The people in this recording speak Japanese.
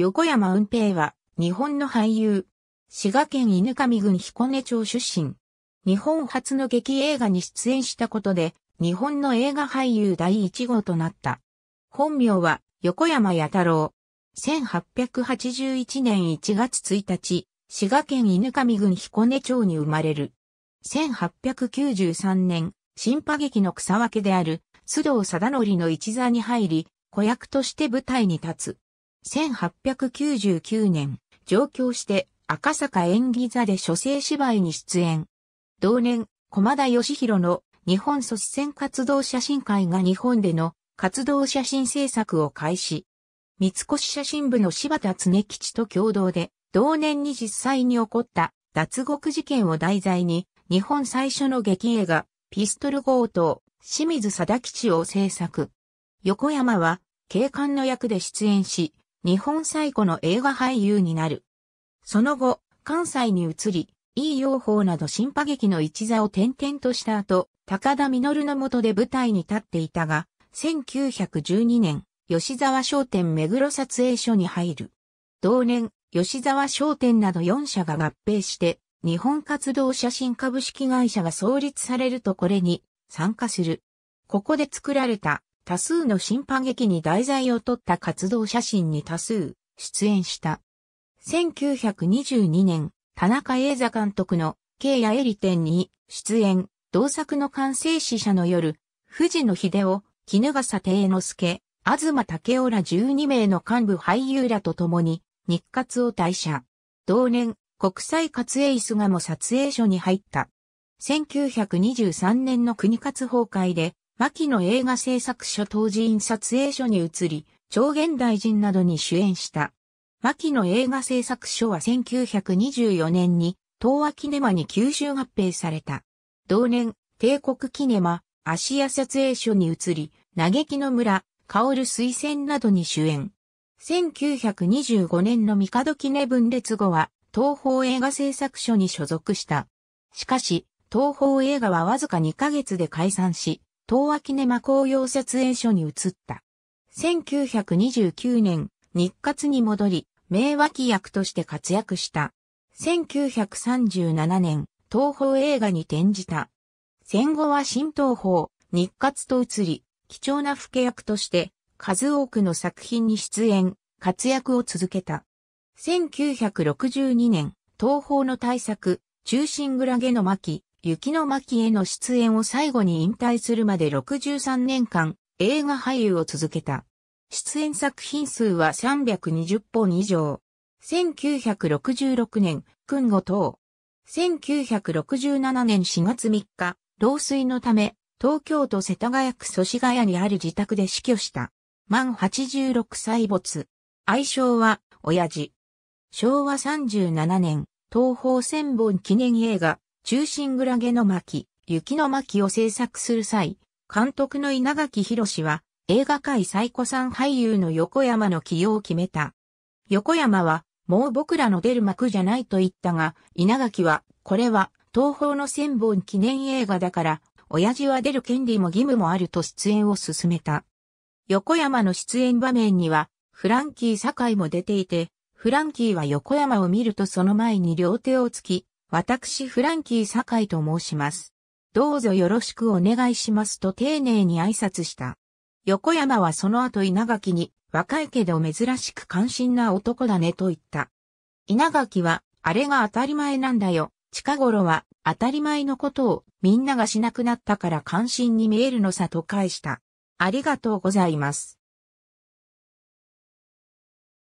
横山雲平は、日本の俳優。滋賀県犬上郡彦根町出身。日本初の劇映画に出演したことで、日本の映画俳優第一号となった。本名は、横山八太郎。1881年1月1日、滋賀県犬上郡彦根町に生まれる。1893年、新派劇の草分けである、須藤貞則の一座に入り、子役として舞台に立つ。1899年、上京して赤坂演技座で書生芝居に出演。同年、駒田義弘の日本組織戦活動写真会が日本での活動写真制作を開始。三越写真部の柴田常吉と共同で、同年に実際に起こった脱獄事件を題材に、日本最初の劇映画、ピストル強盗、清水貞吉を制作。横山は、警官の役で出演し、日本最古の映画俳優になる。その後、関西に移り、いい法など新波劇の一座を転々とした後、高田実の下で舞台に立っていたが、1912年、吉沢商店目黒撮影所に入る。同年、吉沢商店など4社が合併して、日本活動写真株式会社が創立されるとこれに参加する。ここで作られた多数の審判劇に題材を取った活動写真に多数出演した。1922年、田中英座監督の慶やエリ展に出演、同作の完成死者の夜、藤野秀夫、絹笠定之助、東武雄ら12名の幹部俳優らと共に日活を退社。同年、国際活映菅も撮影所に入った。1923年の国活崩壊で牧野映画製作所当時院撮影所に移り、超現代人などに主演した。牧野映画製作所は1924年に東亜キネマに吸収合併された。同年、帝国キネマ、芦屋撮影所に移り、嘆きの村、薫推薦などに主演。1925年の帝キネ分裂後は、東方映画製作所に所属した。しかし、東方映画はわずか2ヶ月で解散し、東亜キネマ紅葉撮影所に移った。1929年、日活に戻り、名脇役として活躍した。1937年、東宝映画に転じた。戦後は新東宝、日活と移り、貴重な吹け役として、数多くの作品に出演、活躍を続けた。1962年、東宝の大作、中心グラゲの巻、雪の巻への出演を最後に引退するまで63年間、映画俳優を続けた。出演作品数は320本以上。1966年、君後等。1967年4月3日、老衰のため、東京都世田谷区祖師谷にある自宅で死去した。満86歳没。愛称は、親父。昭和37年、東方千本記念映画、中心グラゲの巻、雪の巻を制作する際、監督の稲垣博は映画界最古参俳優の横山の起用を決めた。横山は、もう僕らの出る幕じゃないと言ったが、稲垣は、これは、東方の千本記念映画だから、親父は出る権利も義務もあると出演を進めた。横山の出演場面には、フランキー堺も出ていて、フランキーは横山を見るとその前に両手をつき、私フランキー堺と申します。どうぞよろしくお願いしますと丁寧に挨拶した。横山はその後稲垣に、若いけど珍しく関心な男だねと言った。稲垣は、あれが当たり前なんだよ。近頃は、当たり前のことを、みんながしなくなったから関心に見えるのさと返した。ありがとうございます。